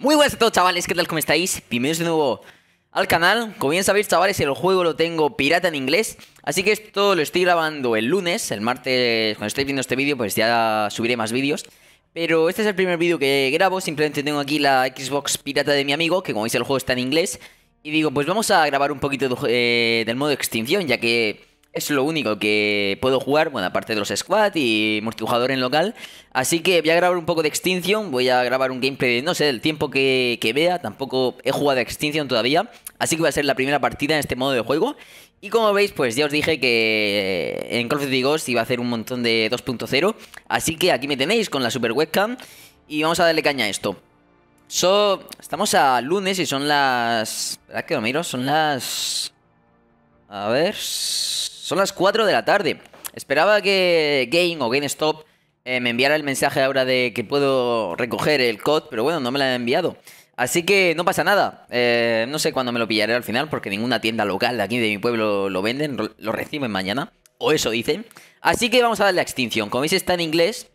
Muy buenas a todos chavales, ¿qué tal? ¿Cómo estáis? Bienvenidos de nuevo al canal Como bien sabéis chavales, el juego lo tengo pirata en inglés Así que esto lo estoy grabando el lunes, el martes Cuando estéis viendo este vídeo pues ya subiré más vídeos Pero este es el primer vídeo que grabo Simplemente tengo aquí la Xbox pirata de mi amigo Que como veis el juego está en inglés Y digo, pues vamos a grabar un poquito eh, del modo extinción Ya que es lo único que puedo jugar, bueno, aparte de los squad y multijugador en local. Así que voy a grabar un poco de Extinction, voy a grabar un gameplay, no sé, el tiempo que, vea, tampoco he jugado a Extinction todavía. Así que va a ser la primera partida en este modo de juego. Y como veis, pues ya os dije que en Call of Duty Ghost iba a hacer un montón de 2.0. Así que aquí me tenéis con la super webcam y vamos a darle caña a esto. estamos a lunes y son las... ¿Verdad que lo miro? Son las... A ver... Son las 4 de la tarde. Esperaba que Game o GameStop eh, me enviara el mensaje ahora de que puedo recoger el COD, pero bueno, no me lo han enviado. Así que no pasa nada. Eh, no sé cuándo me lo pillaré al final, porque ninguna tienda local de aquí de mi pueblo lo venden, lo reciben mañana. O eso dicen. Así que vamos a darle a extinción. Como veis está en inglés.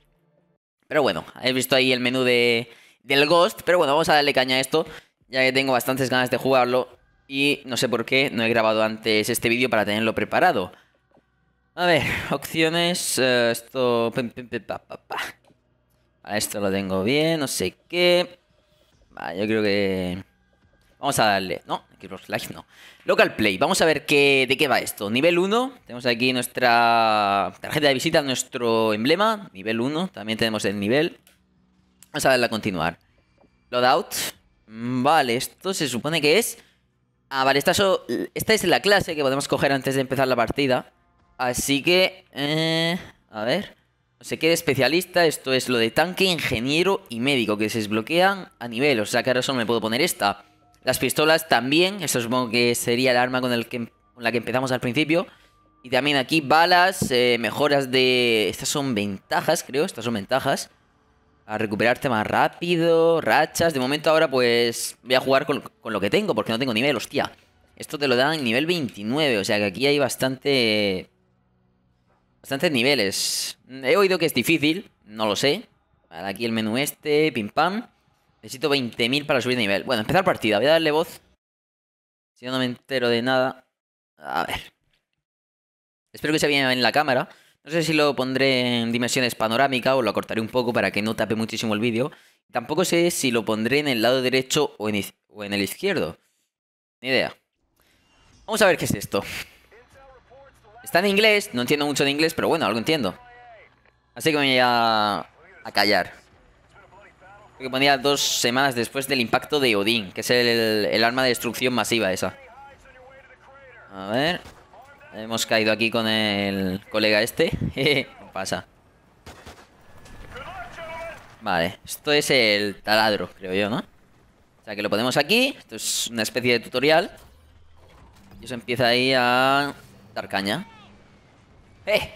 Pero bueno, he visto ahí el menú de, del Ghost. Pero bueno, vamos a darle caña a esto, ya que tengo bastantes ganas de jugarlo. Y no sé por qué no he grabado antes este vídeo para tenerlo preparado. A ver, opciones. Eh, esto. esto lo tengo bien, no sé qué. Vale, yo creo que. Vamos a darle. No, los likes no. Local Play, vamos a ver qué, de qué va esto. Nivel 1, tenemos aquí nuestra tarjeta de visita, nuestro emblema. Nivel 1, también tenemos el nivel. Vamos a darle a continuar. Loadout. Mm, vale, esto se supone que es. Ah, vale, esta, so... esta es la clase que podemos coger antes de empezar la partida. Así que... Eh, a ver. No sé qué de especialista. Esto es lo de tanque, ingeniero y médico. Que se desbloquean a nivel. O sea que ahora solo me puedo poner esta. Las pistolas también. Eso supongo que sería el arma con, la que empezamos al principio. Y también aquí balas, eh, mejoras de... Estas son ventajas, creo. Estas son ventajas. A recuperarte más rápido, rachas. De momento ahora pues voy a jugar con, con lo que tengo. Porque no tengo nivel, hostia. Esto te lo dan en nivel 29. O sea que aquí hay bastante Bastantes niveles. Mm, he oído que es difícil, no lo sé. Vale, aquí el menú este, pim pam. Necesito 20.000 para subir de nivel. Bueno, empezar partida, voy a darle voz. Si no, me entero de nada. A ver. Espero que se vea bien en la cámara. No sé si lo pondré en dimensiones panorámica o lo cortaré un poco para que no tape muchísimo el vídeo. Tampoco sé si lo pondré en el lado derecho o o en el izquierdo. Ni idea. Vamos a ver qué es esto. Está en inglés, no entiendo mucho de inglés, pero bueno, algo entiendo. Así que me voy a, a callar. Creo que ponía dos semanas después del impacto de Odín, que es el, arma de destrucción masiva esa. A ver. Hemos caído aquí con el colega este. ¿Qué pasa. Vale, esto es el taladro, creo yo, ¿no? O sea que lo ponemos aquí. Esto es una especie de tutorial. Y eso empieza ahí a dar caña. ¡Eh!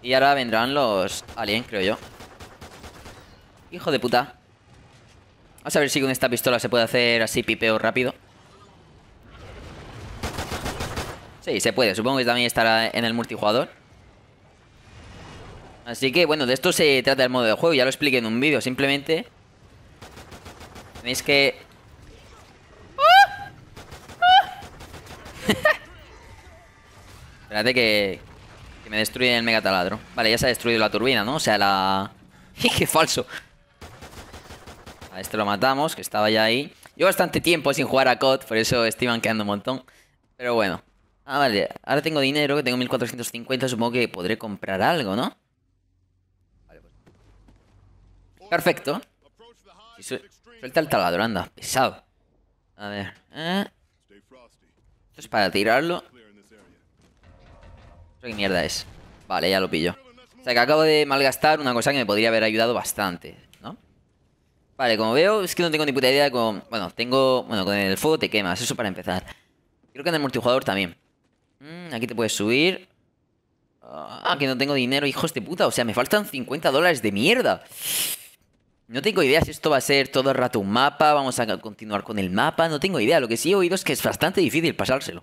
Y ahora vendrán los aliens, creo yo. Hijo de puta. Vamos a ver si con esta pistola se puede hacer así pipeo rápido. Sí, se puede. Supongo que también estará en el multijugador. Así que, bueno, de esto se trata el modo de juego. Ya lo expliqué en un vídeo. Simplemente... Tenéis que... ¡Ah! ah. Espérate que me destruye el megataladro. Vale, ya se ha destruido la turbina, ¿no? O sea, la... ¡Qué falso! A este lo matamos, que estaba ya ahí. Yo bastante tiempo sin jugar a COD, por eso estoy banqueando un montón. Pero bueno. Ah, vale. Ahora tengo dinero, que tengo 1450. Supongo que podré comprar algo, ¿no? Pues. Perfecto. suelta el taladro, anda. Pesado. A ver. ¿eh? Esto es para tirarlo. ¿Qué mierda es? Vale, ya lo pillo. O sea, que acabo de malgastar una cosa que me podría haber ayudado bastante, ¿no? Vale, como veo, es que no tengo ni puta idea con... Bueno, tengo... Bueno, con el fuego te quemas, eso para empezar. Creo que en el multijugador también. Mm, aquí te puedes subir. Ah, que no tengo dinero, hijos de puta. O sea, me faltan 50 dólares de mierda. No tengo idea si esto va a ser todo el rato un mapa, vamos a continuar con el mapa, no tengo idea. Lo que sí he oído es que es bastante difícil pasárselo.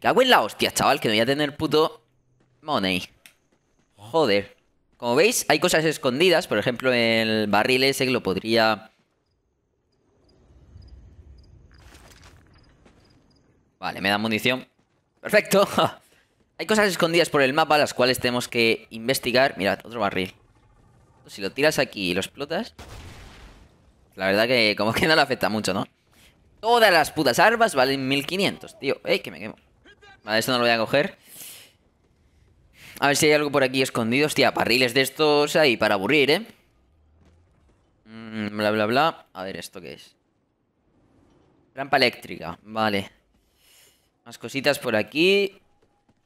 Que hago en la hostia, chaval, que no voy a tener puto money. Joder. Como veis, hay cosas escondidas. Por ejemplo, el barril ese que lo podría... Vale, me da munición. ¡Perfecto! hay cosas escondidas por el mapa las cuales tenemos que investigar. Mirad, otro barril. Si lo tiras aquí y lo explotas... La verdad que como que no le afecta mucho, ¿no? Todas las putas armas valen 1500, tío. ¡Ey, que me quemo! Vale, esto no lo voy a coger. A ver si hay algo por aquí escondido. Hostia, parriles de estos ahí para aburrir, ¿eh? Mm, bla, bla, bla. A ver, ¿esto qué es? Trampa eléctrica. Vale. Más cositas por aquí.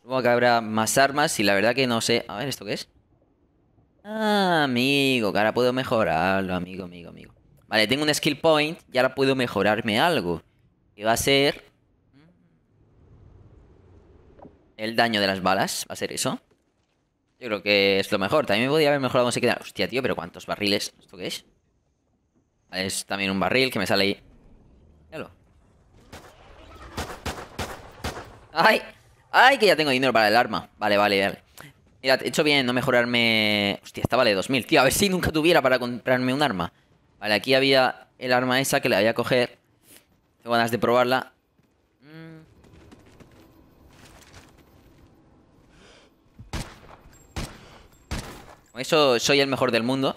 Supongo que habrá más armas y la verdad que no sé... A ver, ¿esto qué es? Ah, amigo, que ahora puedo mejorarlo, amigo, amigo, amigo. Vale, tengo un skill point y ahora puedo mejorarme algo. Que va a ser el daño de las balas. Va a ser eso. Yo creo que es lo mejor. También me podría haber mejorado se queda. Hostia, tío, pero ¿cuántos barriles? ¿Esto qué es? es también un barril que me sale ahí. ¡Ay! ¡Ay, que ya tengo dinero para el arma! Vale, vale, vale. Mira, he hecho bien no mejorarme... Hostia, esta vale 2000. Tío, a ver si nunca tuviera para comprarme un arma. Vale, aquí había el arma esa que le voy a coger. Tengo ganas de probarla. eso soy el mejor del mundo.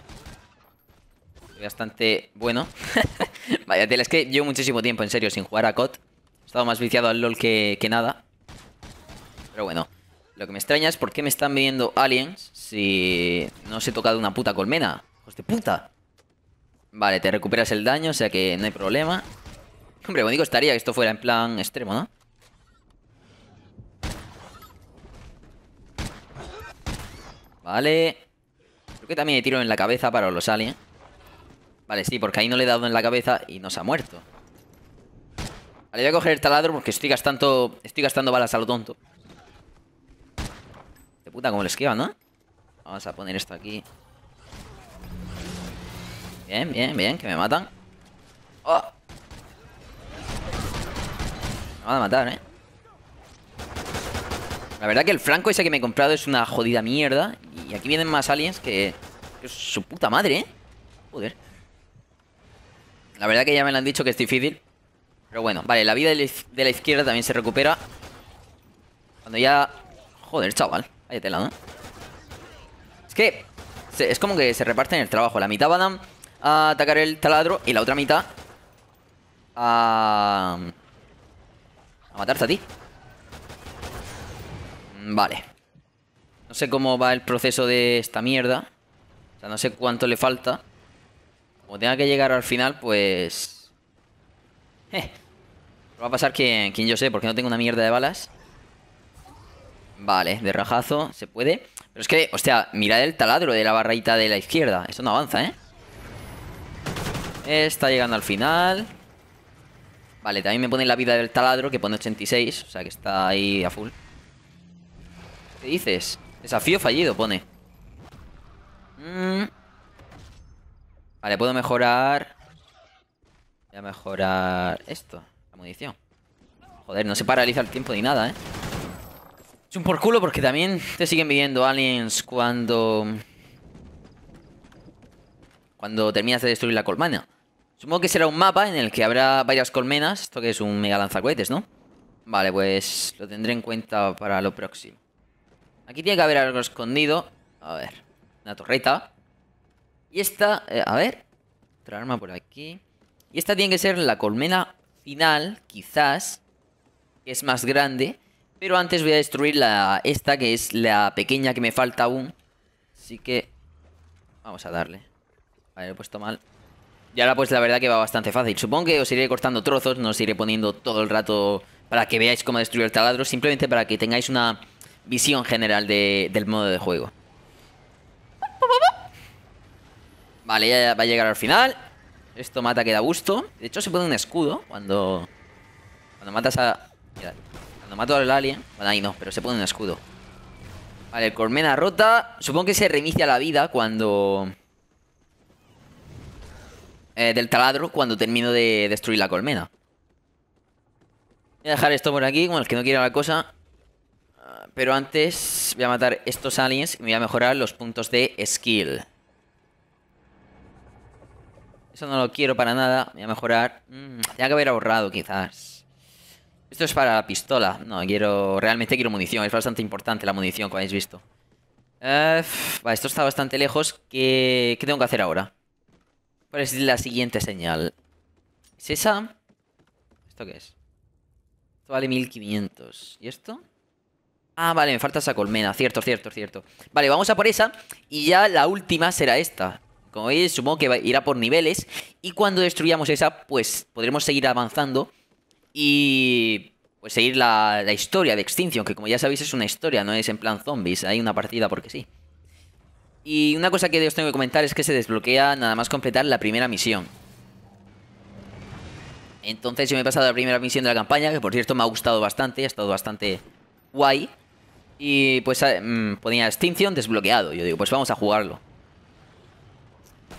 Soy bastante bueno. Vaya es que llevo muchísimo tiempo, en serio, sin jugar a COD. He estado más viciado al LoL que, nada. Pero bueno. Lo que me extraña es por qué me están viendo aliens si no se he tocado una puta colmena. ¡Hijos puta! Vale, te recuperas el daño, o sea que no hay problema. Hombre, digo estaría que esto fuera en plan extremo, ¿no? Vale que también le tiro en la cabeza para los aliens. Vale, sí, porque ahí no le he dado en la cabeza y nos ha muerto. Vale, voy a coger el taladro porque estoy gastando, estoy gastando balas a lo tonto. De puta, como le esquiva, ¿no? Vamos a poner esto aquí. Bien, bien, bien, que me matan. ¡Oh! Me van a matar, ¿eh? La verdad que el franco ese que me he comprado es una jodida mierda. Y aquí vienen más aliens que... su puta madre, ¿eh? Joder. La verdad que ya me lo han dicho que es difícil. Pero bueno, vale, la vida de la izquierda también se recupera. Cuando ya... Joder, chaval. Vaya tela, ¿no? Es que... Es como que se reparten el trabajo. La mitad van a atacar el taladro y la otra mitad... A... A matarse a ti. Vale. No sé cómo va el proceso de esta mierda. O sea, no sé cuánto le falta. Como tenga que llegar al final, pues... Eh. Va a pasar quien, quien yo sé, porque no tengo una mierda de balas. Vale, de rajazo, se puede. Pero es que, hostia, mirad el taladro de la barrita de la izquierda. Eso no avanza, ¿eh? Está llegando al final. Vale, también me pone la vida del taladro, que pone 86. O sea, que está ahí a full dices? Desafío fallido, pone. Mm. Vale, puedo mejorar... Voy a mejorar esto, la munición. Joder, no se paraliza el tiempo ni nada, ¿eh? Es un por culo porque también te siguen viviendo aliens cuando... Cuando terminas de destruir la colmena. Supongo que será un mapa en el que habrá varias colmenas. Esto que es un mega lanzacohetes, ¿no? Vale, pues lo tendré en cuenta para lo próximo. Aquí tiene que haber algo escondido. A ver, una torreta. Y esta, eh, a ver, otra arma por aquí. Y esta tiene que ser la colmena final, quizás, que es más grande. Pero antes voy a destruir la esta, que es la pequeña que me falta aún. Así que vamos a darle. Vale, lo he puesto mal. Y ahora pues la verdad que va bastante fácil. Supongo que os iré cortando trozos, no os iré poniendo todo el rato para que veáis cómo destruir el taladro. Simplemente para que tengáis una visión general del modo de juego. Vale, ya va a llegar al final. Esto mata que da gusto. De hecho, se pone un escudo cuando... Cuando matas a... Cuando mato al alien... Bueno, ahí no, pero se pone un escudo. Vale, colmena rota. Supongo que se reinicia la vida cuando... Eh, del taladro cuando termino de destruir la colmena. Voy a dejar esto por aquí, como el que no quiera la cosa. Pero antes voy a matar estos aliens y me voy a mejorar los puntos de skill. Eso no lo quiero para nada. Voy a mejorar. Mm, que haber ahorrado quizás. Esto es para la pistola. No, quiero... Realmente quiero munición. Es bastante importante la munición, como habéis visto. Eh, vale, esto está bastante lejos. ¿Qué... ¿Qué tengo que hacer ahora? ¿Cuál es la siguiente señal? ¿Es esa? ¿Esto qué es? Esto vale 1500. ¿Y esto? Ah, vale, me falta esa colmena. Cierto, cierto, cierto. Vale, vamos a por esa. Y ya la última será esta. Como veis, supongo que irá por niveles. Y cuando destruyamos esa, pues podremos seguir avanzando. Y pues seguir la, historia de Extinction. Que como ya sabéis, es una historia, no es en plan zombies. Hay una partida porque sí. Y una cosa que os tengo que comentar es que se desbloquea nada más completar la primera misión. Entonces yo me he pasado la primera misión de la campaña, que por cierto me ha gustado bastante, ha estado bastante guay. Y pues mm, ponía Extinción desbloqueado. Yo digo, pues vamos a jugarlo.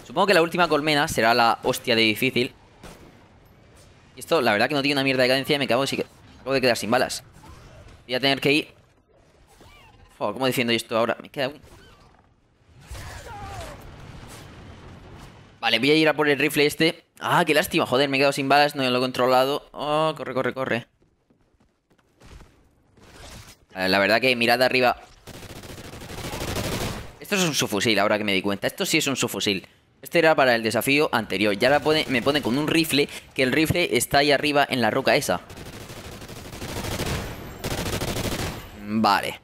Supongo que la última colmena será la hostia de difícil. Y esto, la verdad que no tiene una mierda de cadencia me acabo de quedar sin balas. Voy a tener que ir... Oh, ¿cómo diciendo esto ahora? Me queda un... Vale, voy a ir a por el rifle este. Ah, qué lástima, joder, me he quedado sin balas, no lo he controlado. Oh, corre, corre, corre. Eh, la verdad que mirad arriba. Esto es un subfusil, ahora que me di cuenta. Esto sí es un subfusil. Este era para el desafío anterior. Ya la me pone con un rifle, que el rifle está ahí arriba en la roca esa. Vale.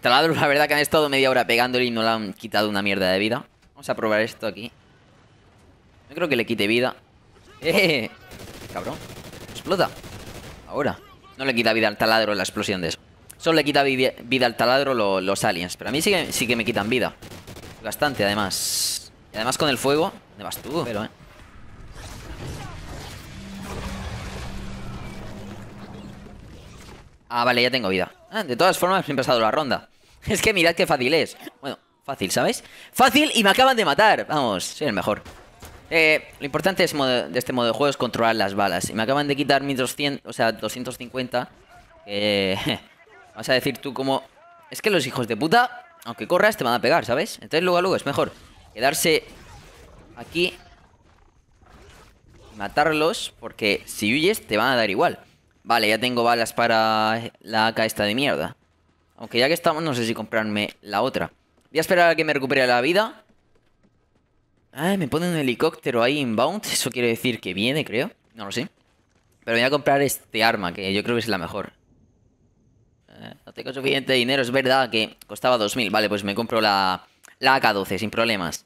taladro. la verdad que han estado media hora pegándole y no le han quitado una mierda de vida. Vamos a probar esto aquí. No creo que le quite vida. ¡Eh! Cabrón. Explota. Ahora. No le quita vida al taladro la explosión de eso. Solo le quita vida al taladro los aliens. Pero a mí sí que, sí que me quitan vida. Bastante, además. Y además con el fuego... ¿Dónde vas tú? Pero, eh. Ah, vale, ya tengo vida. Ah, de todas formas, he empezado la ronda. Es que mirad qué fácil es. Bueno, fácil, ¿sabéis? Fácil y me acaban de matar. Vamos, soy el mejor. Eh, lo importante es de este modo de juego es controlar las balas. Y me acaban de quitar 1200, o sea, 250. Eh, Vas a decir tú como... Es que los hijos de puta, aunque corras, te van a pegar, ¿sabes? Entonces luego a luego es mejor quedarse aquí. Matarlos, porque si huyes te van a dar igual. Vale, ya tengo balas para la AK esta de mierda. Aunque ya que estamos, no sé si comprarme la otra. Voy a esperar a que me recupere la vida. Ah, me pone un helicóptero ahí inbound. Eso quiere decir que viene, creo. No lo sé. Pero voy a comprar este arma, que yo creo que es la mejor. Eh, no tengo suficiente dinero, es verdad que costaba 2.000. Vale, pues me compro la, la AK-12 sin problemas.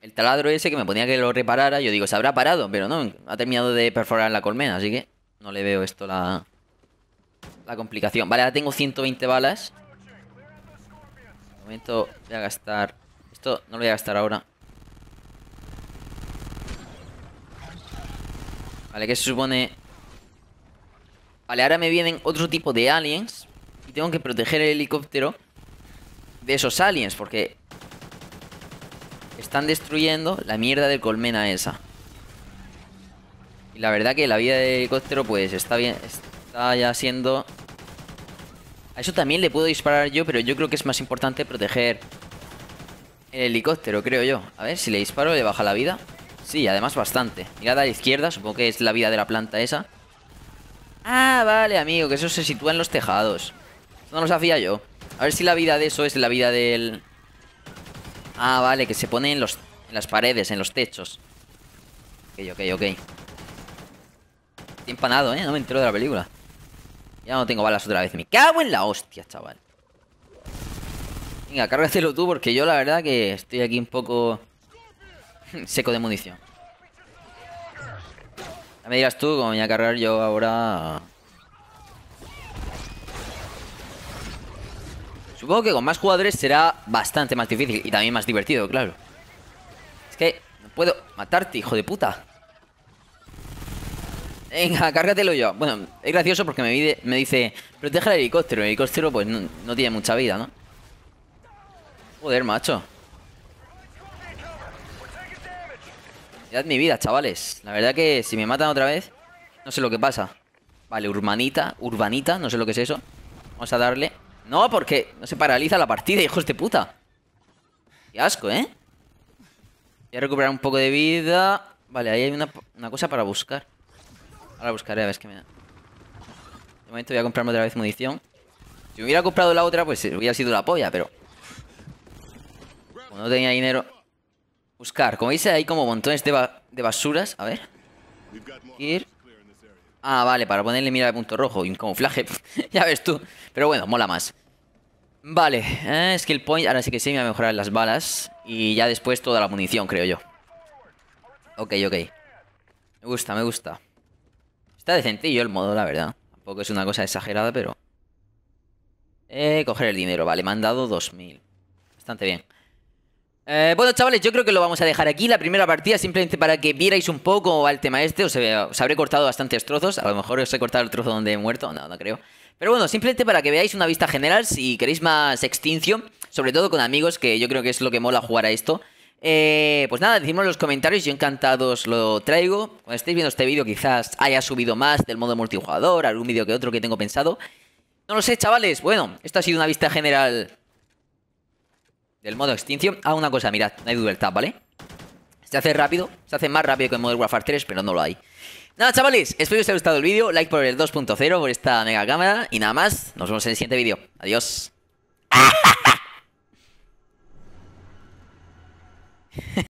El taladro ese que me ponía que lo reparara, yo digo, se habrá parado, pero no, ha terminado de perforar la colmena, así que no le veo esto la, la complicación. Vale, ahora tengo 120 balas. De momento voy a gastar... Esto no lo voy a gastar ahora. Vale, que se supone Vale, ahora me vienen otro tipo de aliens. Y tengo que proteger el helicóptero de esos aliens. Porque están destruyendo la mierda de colmena esa. Y la verdad que la vida del helicóptero pues está bien. Está ya siendo... A eso también le puedo disparar yo, pero yo creo que es más importante proteger el helicóptero, creo yo. A ver, si le disparo le baja la vida. Sí, además bastante. Mirad a la izquierda, supongo que es la vida de la planta esa. Ah, vale, amigo, que eso se sitúa en los tejados. No lo sabía yo. A ver si la vida de eso es la vida del... Ah, vale, que se pone en, los, en las paredes, en los techos. Ok, ok, ok. Estoy empanado, ¿eh? No me entero de la película. Ya no tengo balas otra vez. Me cago en la hostia, chaval. Venga, cárgatelo tú porque yo la verdad que estoy aquí un poco seco de munición me dirás tú cómo voy a cargar yo ahora. Supongo que con más jugadores será bastante más difícil y también más divertido, claro. Es que no puedo matarte, hijo de puta. Venga, cárgatelo yo. Bueno, es gracioso porque me, me dice, proteja el helicóptero. El helicóptero pues no, no tiene mucha vida, ¿no? Joder, macho. mi vida, chavales. La verdad que si me matan otra vez, no sé lo que pasa. Vale, urbanita, urbanita, no sé lo que es eso. Vamos a darle. No, porque no se paraliza la partida, hijos de puta. Qué asco, ¿eh? Voy a recuperar un poco de vida. Vale, ahí hay una, cosa para buscar. Ahora buscaré, a ver qué me da. De momento voy a comprarme otra vez munición. Si hubiera comprado la otra, pues hubiera sido la polla, pero... Como no tenía dinero... Buscar. Como dice, hay como montones de, basuras. A ver. Ir. Ah, vale, para ponerle mira de punto rojo y un camuflaje. ya ves tú. Pero bueno, mola más. Vale, eh, skill point. Ahora sí que sí me voy a mejorar las balas. Y ya después toda la munición, creo yo. Ok, ok. Me gusta, me gusta. Está decentillo el modo, la verdad. Tampoco es una cosa exagerada, pero... Eh, coger el dinero. Vale, me han dado 2.000. Bastante bien. Eh, bueno, chavales, yo creo que lo vamos a dejar aquí. La primera partida, simplemente para que vierais un poco al tema este. Os, he, os, habré cortado bastantes trozos. A lo mejor os he cortado el trozo donde he muerto. No, no creo. Pero bueno, simplemente para que veáis una vista general. Si queréis más extinción, sobre todo con amigos, que yo creo que es lo que mola jugar a esto. Eh, pues nada, decimos en los comentarios. Yo encantado os lo traigo. Cuando estéis viendo este vídeo, quizás haya subido más del modo multijugador, algún vídeo que otro que tengo pensado. No lo sé, chavales. Bueno, esto ha sido una vista general del modo extinción. Hago ah, una cosa, mirad, no hay dual tap, ¿vale? Se hace rápido, se hace más rápido que en modo Warfare 3, pero no lo hay. Nada, chavales, espero que os haya gustado el vídeo. Like por el 2.0, por esta mega cámara. Y nada más, nos vemos en el siguiente vídeo. Adiós.